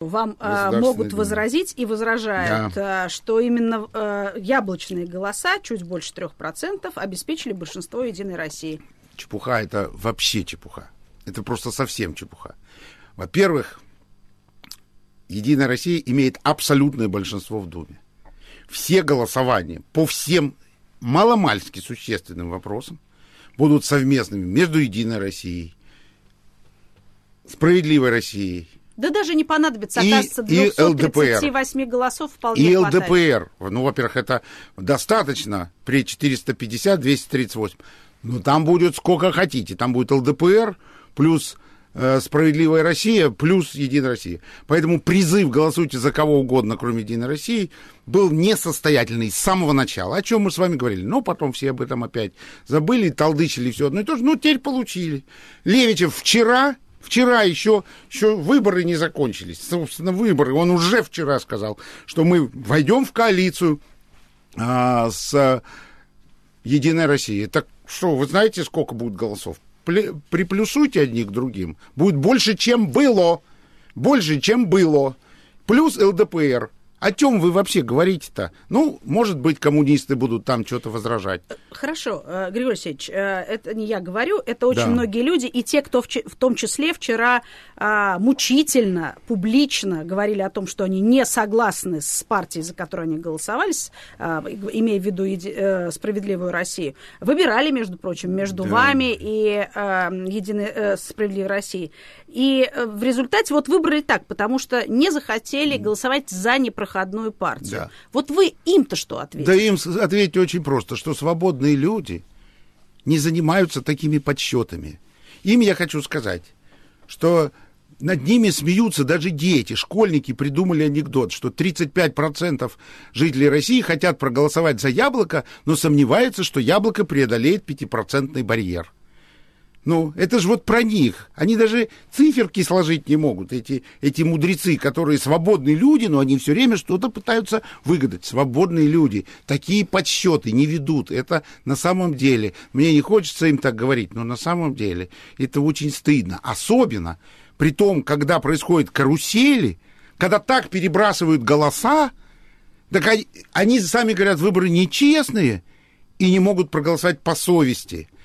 Вам э, могут возразить и возражают, да. Э, что именно э, яблочные голоса, чуть больше 3%, обеспечили большинство Единой России. Чепуха это вообще чепуха. Это просто совсем чепуха. Во-первых, Единая Россия имеет абсолютное большинство в Думе. Все голосования по всем маломальски существенным вопросам будут совместными между Единой Россией, Справедливой Россией, да даже не понадобится, и, оказывается, 238 и ЛДПР. голосов вполне И ЛДПР. Хватает. Ну, во-первых, это достаточно при 450-238. Но ну, там будет сколько хотите. Там будет ЛДПР плюс э, «Справедливая Россия» плюс «Единая Россия». Поэтому призыв «Голосуйте за кого угодно, кроме «Единой России» был несостоятельный с самого начала, о чем мы с вами говорили. Но потом все об этом опять забыли, толдычили все одно и то же. Ну, теперь получили. Левичев вчера Вчера еще, еще выборы не закончились. Собственно, выборы. Он уже вчера сказал, что мы войдем в коалицию а, с Единой Россией. Так что, вы знаете, сколько будет голосов? Приплюсуйте одни к другим. Будет больше, чем было. Больше, чем было. Плюс ЛДПР. О чем вы вообще говорите-то? Ну, может быть, коммунисты будут там что-то возражать. Хорошо, э, Григорий Алексеевич, э, это не я говорю, это очень да. многие люди, и те, кто в, в том числе вчера а, мучительно, публично говорили о том, что они не согласны с партией, за которую они голосовали, а, имея в виду еди, а, э, «Справедливую Россию», выбирали, между прочим, между да. вами и а, единой, а, «Справедливой Россией». И в результате вот выбрали так, потому что не захотели голосовать за непрофессиональную проходную партию. Да. Вот вы им-то что ответите? Да им ответить очень просто, что свободные люди не занимаются такими подсчетами. Им я хочу сказать, что над ними смеются даже дети. Школьники придумали анекдот, что 35% жителей России хотят проголосовать за яблоко, но сомневаются, что яблоко преодолеет 5% барьер. Ну, это же вот про них. Они даже циферки сложить не могут, эти, эти мудрецы, которые свободные люди, но они все время что-то пытаются выгадать. Свободные люди. Такие подсчеты не ведут. Это на самом деле. Мне не хочется им так говорить, но на самом деле это очень стыдно. Особенно при том, когда происходят карусели, когда так перебрасывают голоса, так они, они сами говорят, выборы нечестные и не могут проголосовать по совести –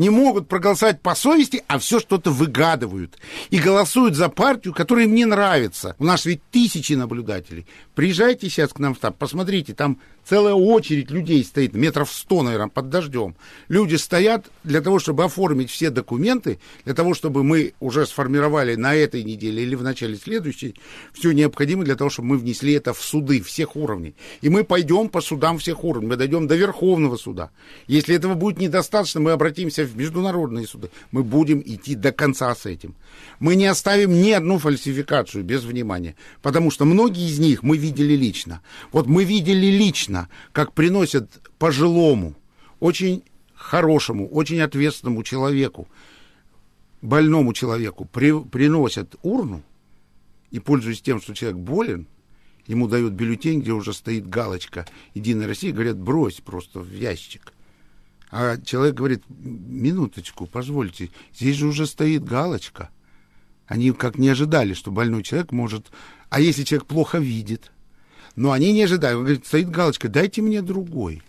не могут проголосовать по совести, а все что-то выгадывают. И голосуют за партию, которая им не нравится. У нас ведь тысячи наблюдателей. Приезжайте сейчас к нам в штаб, посмотрите, там Целая очередь людей стоит, метров сто, наверное, под дождем. Люди стоят для того, чтобы оформить все документы, для того, чтобы мы уже сформировали на этой неделе или в начале следующей все необходимое для того, чтобы мы внесли это в суды всех уровней. И мы пойдем по судам всех уровней, мы дойдем до Верховного суда. Если этого будет недостаточно, мы обратимся в международные суды. Мы будем идти до конца с этим. Мы не оставим ни одну фальсификацию без внимания, потому что многие из них мы видели лично. Вот мы видели лично Ленина, как приносят пожилому, очень хорошему, очень ответственному человеку, больному человеку, при, приносят урну, и пользуясь тем, что человек болен, ему дают бюллетень, где уже стоит галочка «Единая Россия», говорят, брось просто в ящик. А человек говорит, минуточку, позвольте, здесь же уже стоит галочка. Они как не ожидали, что больной человек может... А если человек плохо видит – но они не ожидают. Он говорит, стоит галочка, дайте мне другой,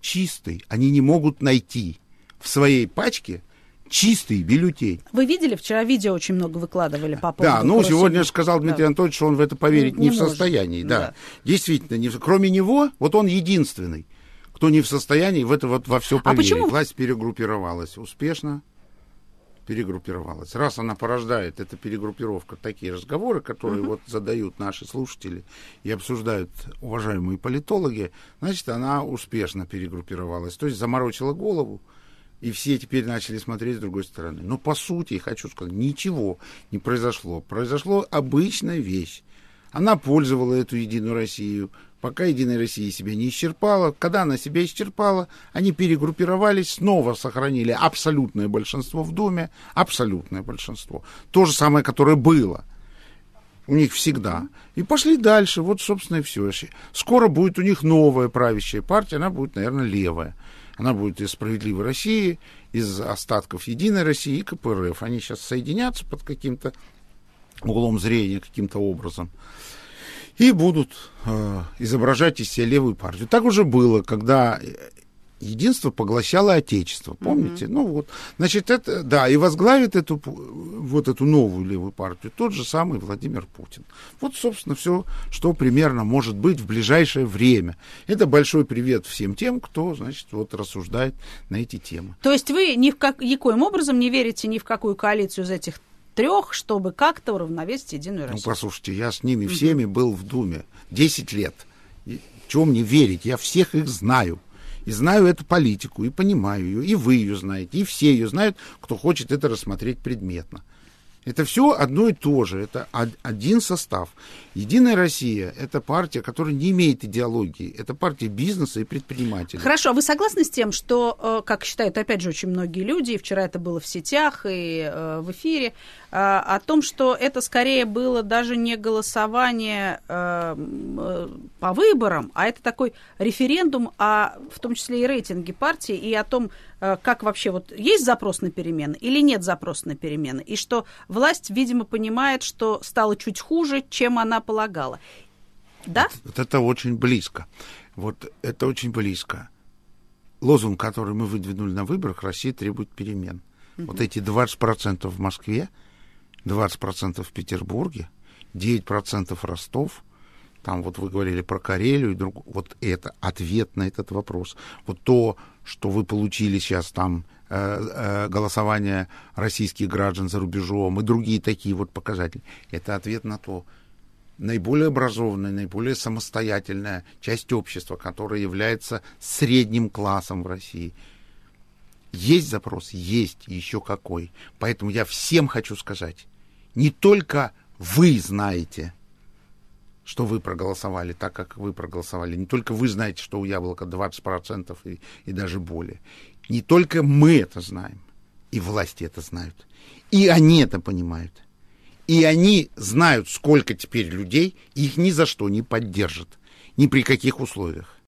чистый. Они не могут найти в своей пачке чистый бюллетень. Вы видели вчера видео очень много выкладывали по поводу. Да, ну Красивых. сегодня сказал Дмитрий да. Анатольевич, что он в это поверить не, ну, не, не в может. состоянии. Да. да, действительно, не... кроме него, вот он единственный, кто не в состоянии в это вот во все поверить. А почему? Власть перегруппировалась успешно перегруппировалась. Раз она порождает, эта перегруппировка, такие разговоры, которые угу. вот задают наши слушатели и обсуждают уважаемые политологи, значит, она успешно перегруппировалась, то есть заморочила голову, и все теперь начали смотреть с другой стороны. Но по сути, хочу сказать, ничего не произошло. Произошло обычная вещь. Она пользовала эту Единую Россию пока Единая Россия себя не исчерпала. Когда она себя исчерпала, они перегруппировались, снова сохранили абсолютное большинство в Думе, абсолютное большинство. То же самое, которое было у них всегда. И пошли дальше, вот, собственно, и все. Скоро будет у них новая правящая партия, она будет, наверное, левая. Она будет из «Справедливой России», из остатков «Единой России» и КПРФ. Они сейчас соединятся под каким-то углом зрения, каким-то образом и будут э, изображать из себя левую партию. Так уже было, когда э, единство поглощало отечество, помните? Mm-hmm. Ну вот, значит, это, да, и возглавит эту, вот эту новую левую партию тот же самый Владимир Путин. Вот, собственно, все, что примерно может быть в ближайшее время. Это большой привет всем тем, кто, значит, вот рассуждает на эти темы. То есть вы ни в как, никоим образом не верите ни в какую коалицию из этих трех, чтобы как-то уравновесить Единую ну, Россию. Ну, послушайте, я с ними всеми был в Думе 10 лет. Чего мне верить? Я всех их знаю. И знаю эту политику, и понимаю ее, и вы ее знаете, и все ее знают, кто хочет это рассмотреть предметно. Это все одно и то же, это один состав. Единая Россия – это партия, которая не имеет идеологии, это партия бизнеса и предпринимателей. Хорошо, а вы согласны с тем, что, э, как считают опять же очень многие люди, и вчера это было в сетях и э, в эфире, э, о том, что это скорее было даже не голосование по выборам, а это такой референдум а в том числе и рейтинге партии, и о том, Э, как вообще вот есть запрос на перемены или нет запрос на перемены, и что власть, видимо, понимает, что стало чуть хуже, чем она полагала. Да? Вот, вот это очень близко. Вот это очень близко. Лозунг, который мы выдвинули на выборах, Россия требует перемен. Угу. Вот эти 20% в Москве, 20% в Петербурге, 9% Ростов, там вот вы говорили про Карелию и друг... вот это ответ на этот вопрос. Вот то что вы получили сейчас там э, э, голосование российских граждан за рубежом и другие такие вот показатели. Это ответ на то, наиболее образованная, наиболее самостоятельная часть общества, которая является средним классом в России. Есть запрос? Есть, еще какой. Поэтому я всем хочу сказать, не только вы знаете, что вы проголосовали так, как вы проголосовали. Не только вы знаете, что у яблока 20% и, и даже более. Не только мы это знаем, и власти это знают. И они это понимают. И они знают, сколько теперь людей их ни за что не поддержат, ни при каких условиях.